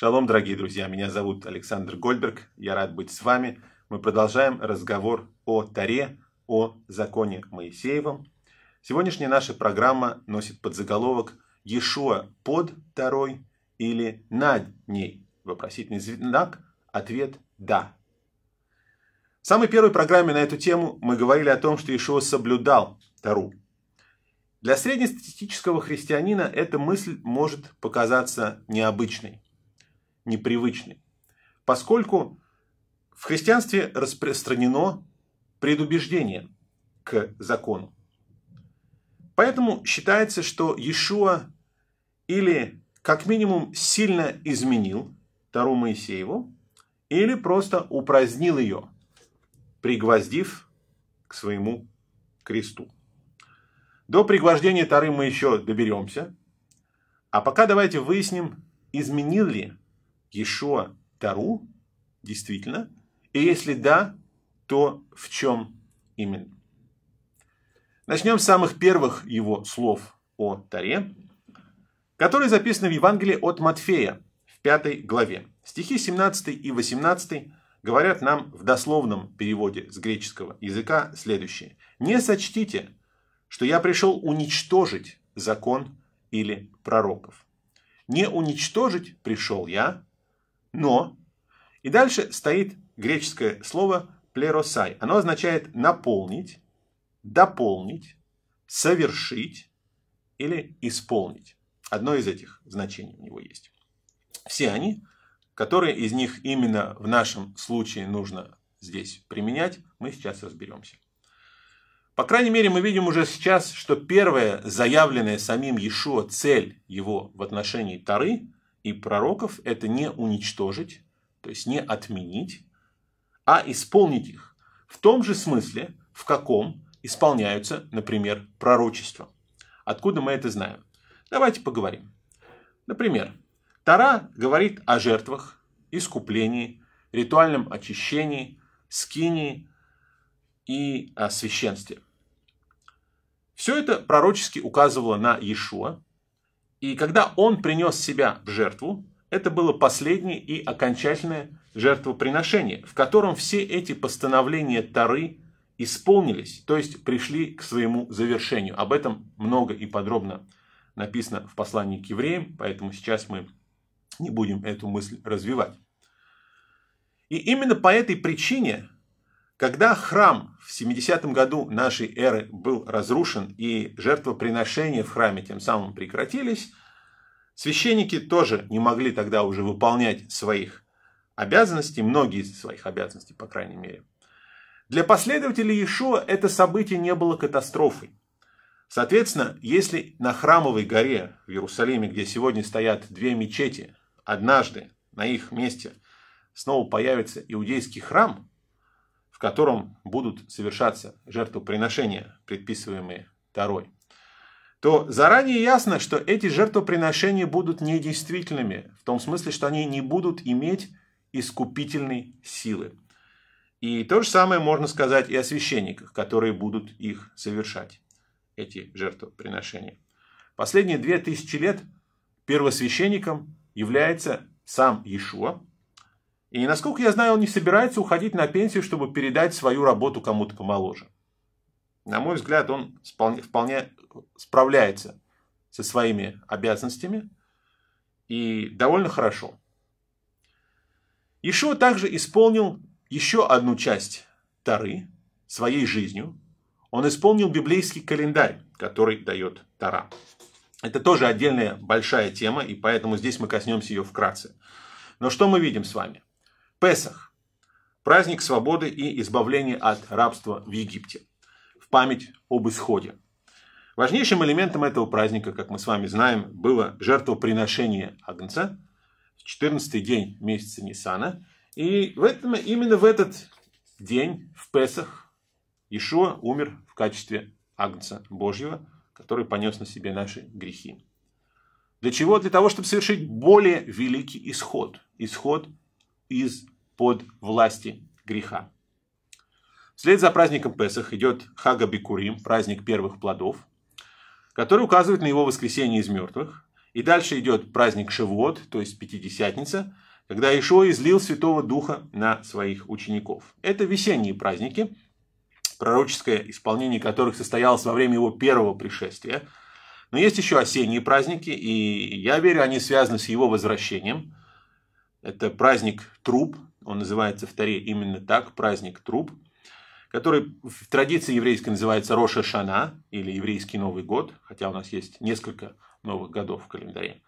Шалом, дорогие друзья, меня зовут Александр Гольберг, я рад быть с вами. Мы продолжаем разговор о Таре, о законе Моисеевом. Сегодняшняя наша программа носит подзаголовок «Ешуа под Тарой» или «над ней?» Вопросительный знак, ответ «да». В самой первой программе на эту тему мы говорили о том, что Ишуа соблюдал Тару. Для среднестатистического христианина эта мысль может показаться необычной непривычный. Поскольку в христианстве распространено предубеждение к закону. Поэтому считается, что Иешуа или как минимум сильно изменил Тару Моисееву, или просто упразднил ее, пригвоздив к своему кресту. До пригвождения Тары мы еще доберемся. А пока давайте выясним, изменил ли Ешуа Тару? Действительно? И если да, то в чем именно? Начнем с самых первых его слов о Таре, которые записаны в Евангелии от Матфея в пятой главе. Стихи 17 и 18 говорят нам в дословном переводе с греческого языка следующее. «Не сочтите, что я пришел уничтожить закон или пророков. Не уничтожить пришел я, но. И дальше стоит греческое слово плеросай. Оно означает наполнить, дополнить, совершить или исполнить. Одно из этих значений у него есть. Все они, которые из них именно в нашем случае нужно здесь применять, мы сейчас разберемся. По крайней мере, мы видим уже сейчас, что первая заявленная самим Иешуа цель его в отношении Тары – и пророков – это не уничтожить, то есть не отменить, а исполнить их в том же смысле, в каком исполняются, например, пророчества. Откуда мы это знаем? Давайте поговорим. Например, Тара говорит о жертвах, искуплении, ритуальном очищении, скинии и о священстве. Все это пророчески указывало на Иешуа, и когда он принес себя в жертву, это было последнее и окончательное жертвоприношение, в котором все эти постановления Тары исполнились, то есть пришли к своему завершению. Об этом много и подробно написано в послании к евреям, поэтому сейчас мы не будем эту мысль развивать. И именно по этой причине когда храм в 70-м году нашей эры был разрушен и жертвоприношения в храме тем самым прекратились, священники тоже не могли тогда уже выполнять своих обязанностей, многие из своих обязанностей, по крайней мере. Для последователей Иешуа это событие не было катастрофой. Соответственно, если на Храмовой горе в Иерусалиме, где сегодня стоят две мечети, однажды на их месте снова появится иудейский храм – в котором будут совершаться жертвоприношения, предписываемые Тарой, то заранее ясно, что эти жертвоприношения будут недействительными, в том смысле, что они не будут иметь искупительной силы. И то же самое можно сказать и о священниках, которые будут их совершать, эти жертвоприношения. Последние две тысячи лет первосвященником является сам Иешуа, и, насколько я знаю, он не собирается уходить на пенсию, чтобы передать свою работу кому-то помоложе. На мой взгляд, он вполне, вполне справляется со своими обязанностями и довольно хорошо. Ишуа также исполнил еще одну часть Тары своей жизнью. Он исполнил библейский календарь, который дает Тара. Это тоже отдельная большая тема, и поэтому здесь мы коснемся ее вкратце. Но что мы видим с вами? Песах – праздник свободы и избавления от рабства в Египте, в память об исходе. Важнейшим элементом этого праздника, как мы с вами знаем, было жертвоприношение Агнца в 14 день месяца Нисана. И в этом, именно в этот день, в Песах, Ишуа умер в качестве Агнца Божьего, который понес на себе наши грехи. Для чего? Для того, чтобы совершить более великий исход. Исход из-под власти греха. Вслед за праздником Песах идет Хага Бикурим, праздник первых плодов, который указывает на его воскресение из мертвых. И дальше идет праздник Шивот, то есть Пятидесятница, когда Ишо излил Святого Духа на своих учеников. Это весенние праздники, пророческое исполнение которых состоялось во время его первого пришествия. Но есть еще осенние праздники, и я верю, они связаны с его возвращением – это праздник труб, он называется в Таре именно так, праздник труб, который в традиции еврейской называется Роша Шана, или еврейский Новый год, хотя у нас есть несколько новых годов в календаре.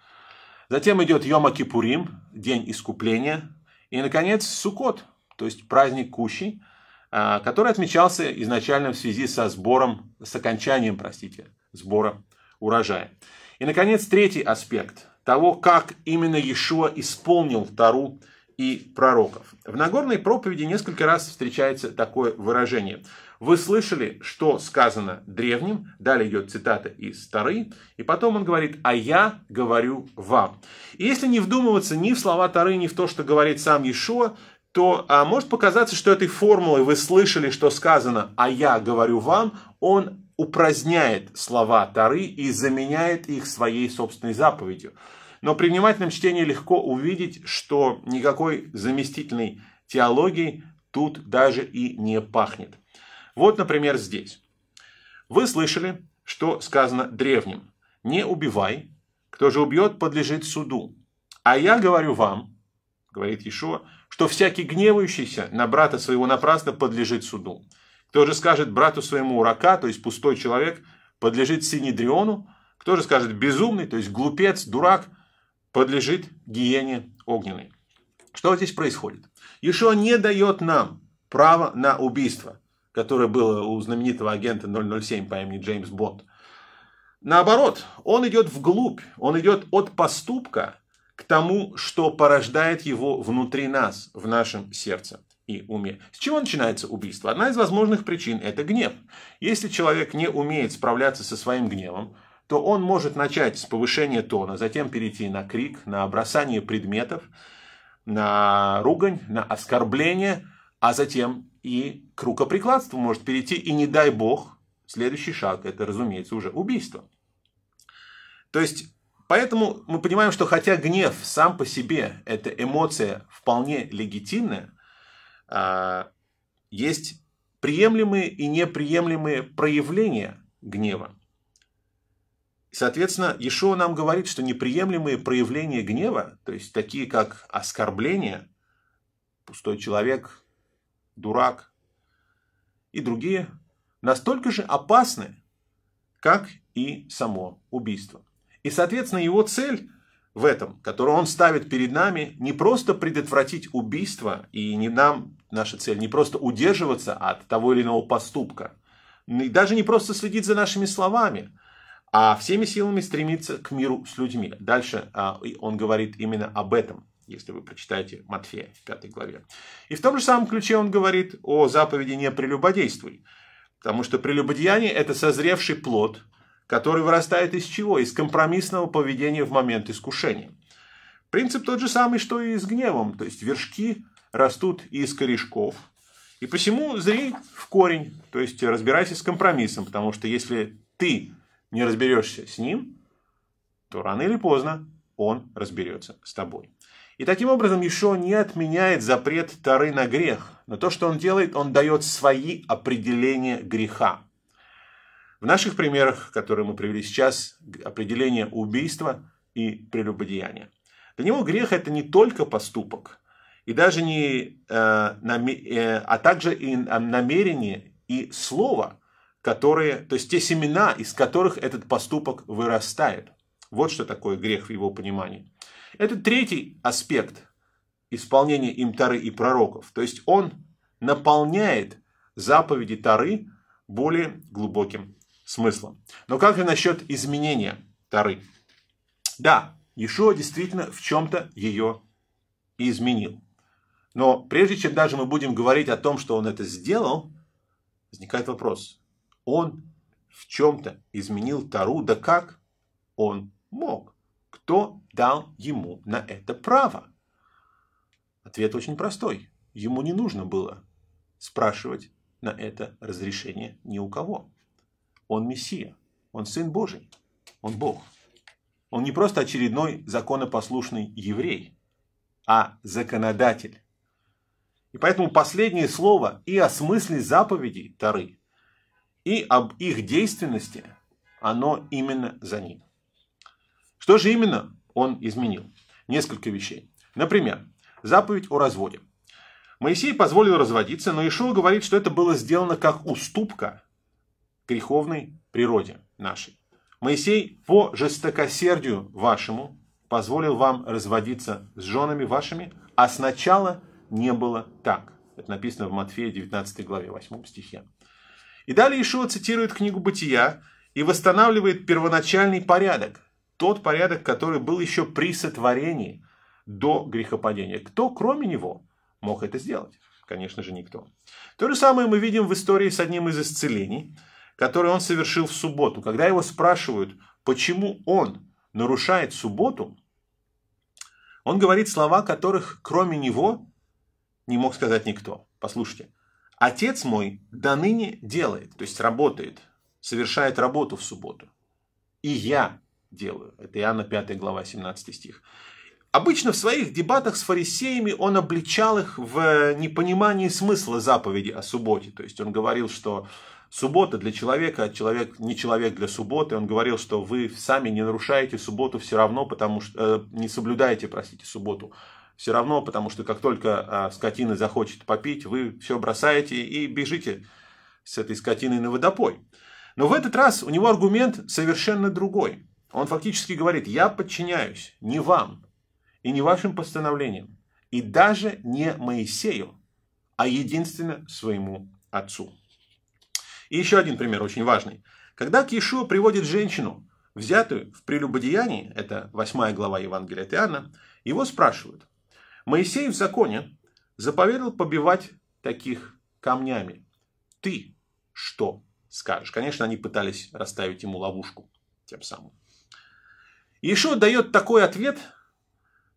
Затем идет Йома Кипурим, день искупления, и, наконец, Сукот, то есть праздник Кущи, а, который отмечался изначально в связи со сбором, с окончанием, простите, сбора урожая. И, наконец, третий аспект того, как именно Иешуа исполнил Тару и пророков. В Нагорной проповеди несколько раз встречается такое выражение. Вы слышали, что сказано древним, далее идет цитата из Тары, и потом он говорит «А я говорю вам». И если не вдумываться ни в слова Тары, ни в то, что говорит сам Иешуа, то а, может показаться, что этой формулой «вы слышали, что сказано, а я говорю вам», он упраздняет слова Тары и заменяет их своей собственной заповедью. Но при внимательном чтении легко увидеть, что никакой заместительной теологии тут даже и не пахнет. Вот, например, здесь. Вы слышали, что сказано древним. «Не убивай, кто же убьет, подлежит суду. А я говорю вам, — говорит Ишуа, — что всякий гневающийся на брата своего напрасно подлежит суду. Кто же скажет брату своему урока, то есть пустой человек, подлежит синедриону, кто же скажет безумный, то есть глупец, дурак, подлежит гиене огненной. Что здесь происходит? Еще не дает нам право на убийство, которое было у знаменитого агента 007 по имени Джеймс Бонд. Наоборот, он идет вглубь, он идет от поступка к тому, что порождает его внутри нас, в нашем сердце и уме. С чего начинается убийство? Одна из возможных причин – это гнев. Если человек не умеет справляться со своим гневом, то он может начать с повышения тона, затем перейти на крик, на бросание предметов, на ругань, на оскорбление, а затем и к рукоприкладству может перейти, и не дай бог, следующий шаг – это, разумеется, уже убийство. То есть Поэтому мы понимаем, что хотя гнев сам по себе – это эмоция вполне легитимная, а, есть приемлемые и неприемлемые проявления гнева. соответственно, Ишуа нам говорит, что неприемлемые проявления гнева, то есть такие как оскорбление, пустой человек, дурак и другие, настолько же опасны, как и само убийство. И, соответственно, его цель в этом, которую он ставит перед нами, не просто предотвратить убийство, и не нам наша цель не просто удерживаться от того или иного поступка, и даже не просто следить за нашими словами, а всеми силами стремиться к миру с людьми. Дальше а, он говорит именно об этом, если вы прочитаете Матфея в пятой главе. И в том же самом ключе он говорит о заповеди «не прелюбодействуй», потому что прелюбодеяние – это созревший плод – который вырастает из чего? Из компромиссного поведения в момент искушения. Принцип тот же самый, что и с гневом, то есть вершки растут из корешков. И посему зри в корень, то есть разбирайся с компромиссом, потому что если ты не разберешься с ним, то рано или поздно он разберется с тобой. И таким образом еще не отменяет запрет Тары на грех, но то, что он делает, он дает свои определения греха. В наших примерах, которые мы привели сейчас, определение убийства и прелюбодеяния. Для него грех это не только поступок, и даже не, э, наме, э, а также и а намерение и слово, которые, то есть те семена, из которых этот поступок вырастает. Вот что такое грех в его понимании. Это третий аспект исполнения им Тары и пророков. То есть он наполняет заповеди Тары более глубоким смыслом. Но как же насчет изменения Тары? Да, Иешуа действительно в чем-то ее изменил. Но прежде чем даже мы будем говорить о том, что он это сделал, возникает вопрос. Он в чем-то изменил Тару, да как он мог? Кто дал ему на это право? Ответ очень простой. Ему не нужно было спрашивать на это разрешение ни у кого. Он Мессия, он Сын Божий, он Бог. Он не просто очередной законопослушный еврей, а законодатель. И поэтому последнее слово и о смысле заповедей Тары, и об их действенности, оно именно за ним. Что же именно он изменил? Несколько вещей. Например, заповедь о разводе. Моисей позволил разводиться, но Ишуа говорит, что это было сделано как уступка греховной природе нашей. Моисей по жестокосердию вашему позволил вам разводиться с женами вашими, а сначала не было так. Это написано в Матфея 19 главе 8 стихе. И далее Ишуа цитирует книгу «Бытия» и восстанавливает первоначальный порядок. Тот порядок, который был еще при сотворении, до грехопадения. Кто, кроме него, мог это сделать? Конечно же, никто. То же самое мы видим в истории с одним из исцелений – который он совершил в субботу. Когда его спрашивают, почему он нарушает субботу, он говорит слова, которых кроме него не мог сказать никто. Послушайте. Отец мой до ныне делает, то есть работает, совершает работу в субботу. И я делаю. Это Иоанна 5 глава 17 стих. Обычно в своих дебатах с фарисеями он обличал их в непонимании смысла заповеди о субботе. То есть он говорил, что Суббота для человека, а человек не человек для субботы. Он говорил, что вы сами не нарушаете субботу все равно, потому что э, не соблюдаете, простите, субботу все равно, потому что как только э, скотина захочет попить, вы все бросаете и бежите с этой скотиной на водопой. Но в этот раз у него аргумент совершенно другой. Он фактически говорит, я подчиняюсь не вам и не вашим постановлениям, и даже не Моисею, а единственно своему отцу. И еще один пример очень важный. Когда к Иешуа приводит женщину, взятую в прелюбодеянии, это 8 глава Евангелия от Иоанна, его спрашивают, Моисей в законе заповедал побивать таких камнями. Ты что скажешь? Конечно, они пытались расставить ему ловушку тем самым. Еще дает такой ответ,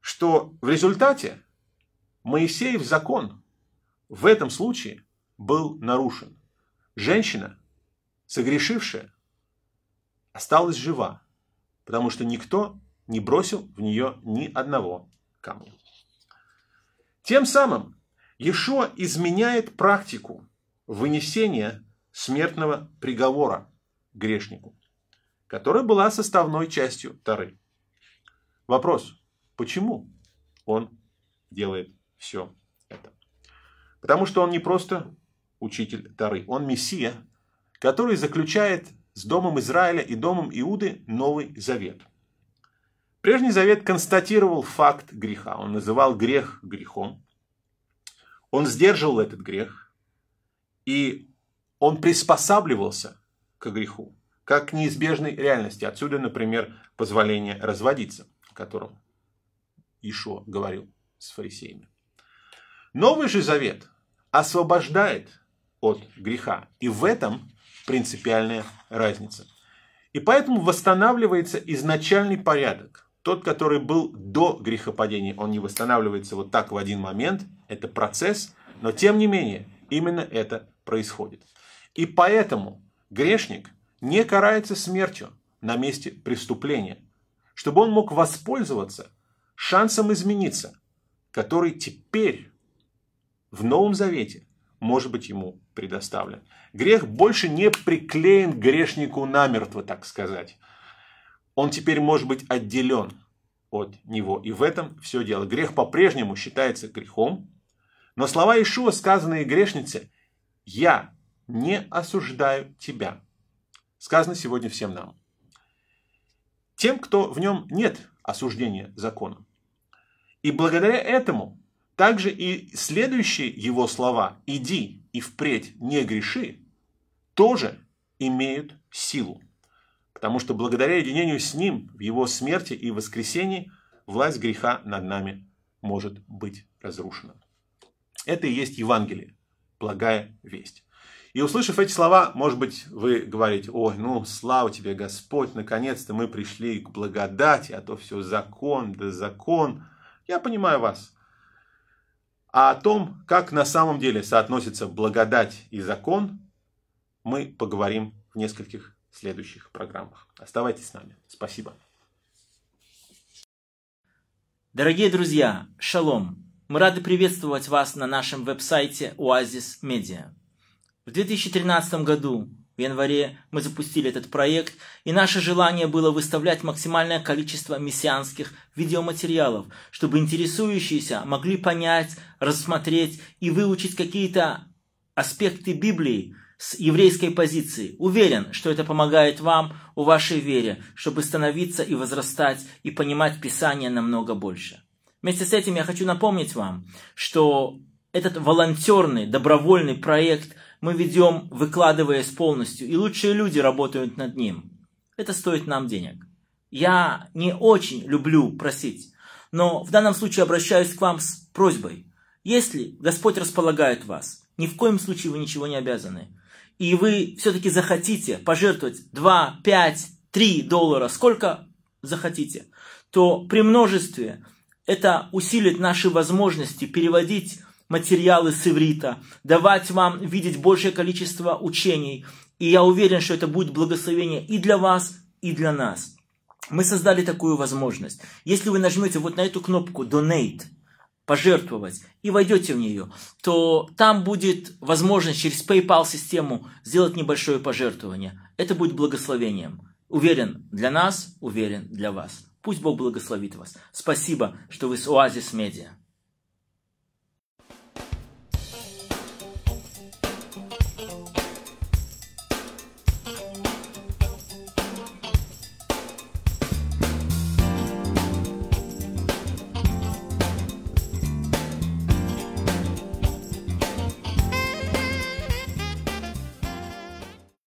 что в результате Моисеев закон в этом случае был нарушен. Женщина, согрешившая, осталась жива, потому что никто не бросил в нее ни одного камня. Тем самым Ешо изменяет практику вынесения смертного приговора грешнику, которая была составной частью Тары. Вопрос, почему он делает все это? Потому что он не просто учитель Тары. Он Мессия, который заключает с Домом Израиля и Домом Иуды Новый Завет. Прежний Завет констатировал факт греха. Он называл грех грехом. Он сдерживал этот грех. И он приспосабливался к греху, как к неизбежной реальности. Отсюда, например, позволение разводиться, о котором Ишо говорил с фарисеями. Новый же Завет освобождает от греха. И в этом принципиальная разница. И поэтому восстанавливается изначальный порядок. Тот, который был до грехопадения, он не восстанавливается вот так в один момент. Это процесс, но тем не менее именно это происходит. И поэтому грешник не карается смертью на месте преступления, чтобы он мог воспользоваться шансом измениться, который теперь в Новом Завете может быть ему предоставлен. Грех больше не приклеен грешнику намертво, так сказать. Он теперь может быть отделен от него. И в этом все дело. Грех по-прежнему считается грехом. Но слова Ишуа, сказанные грешнице, «Я не осуждаю тебя», сказано сегодня всем нам. Тем, кто в нем нет осуждения закона. И благодаря этому также и следующие его слова «иди и впредь не греши» тоже имеют силу. Потому что благодаря единению с Ним в Его смерти и воскресении власть греха над нами может быть разрушена. Это и есть Евангелие, благая весть. И услышав эти слова, может быть, вы говорите, ой, ну, слава тебе, Господь, наконец-то мы пришли к благодати, а то все закон, да закон. Я понимаю вас. А о том, как на самом деле соотносятся благодать и закон, мы поговорим в нескольких следующих программах. Оставайтесь с нами. Спасибо. Дорогие друзья, шалом! Мы рады приветствовать вас на нашем веб-сайте Oasis Media. В 2013 году в январе мы запустили этот проект, и наше желание было выставлять максимальное количество мессианских видеоматериалов, чтобы интересующиеся могли понять, рассмотреть и выучить какие-то аспекты Библии с еврейской позиции. Уверен, что это помогает вам у вашей вере, чтобы становиться и возрастать и понимать Писание намного больше. Вместе с этим я хочу напомнить вам, что этот волонтерный, добровольный проект – мы ведем, выкладываясь полностью, и лучшие люди работают над ним. Это стоит нам денег. Я не очень люблю просить, но в данном случае обращаюсь к вам с просьбой. Если Господь располагает вас, ни в коем случае вы ничего не обязаны, и вы все-таки захотите пожертвовать 2, 5, 3 доллара, сколько захотите, то при множестве это усилит наши возможности переводить материалы с иврита, давать вам видеть большее количество учений. И я уверен, что это будет благословение и для вас, и для нас. Мы создали такую возможность. Если вы нажмете вот на эту кнопку «Donate», пожертвовать и войдете в нее, то там будет возможность через PayPal систему сделать небольшое пожертвование. Это будет благословением. Уверен для нас, уверен для вас. Пусть Бог благословит вас. Спасибо, что вы с Оазис Медиа.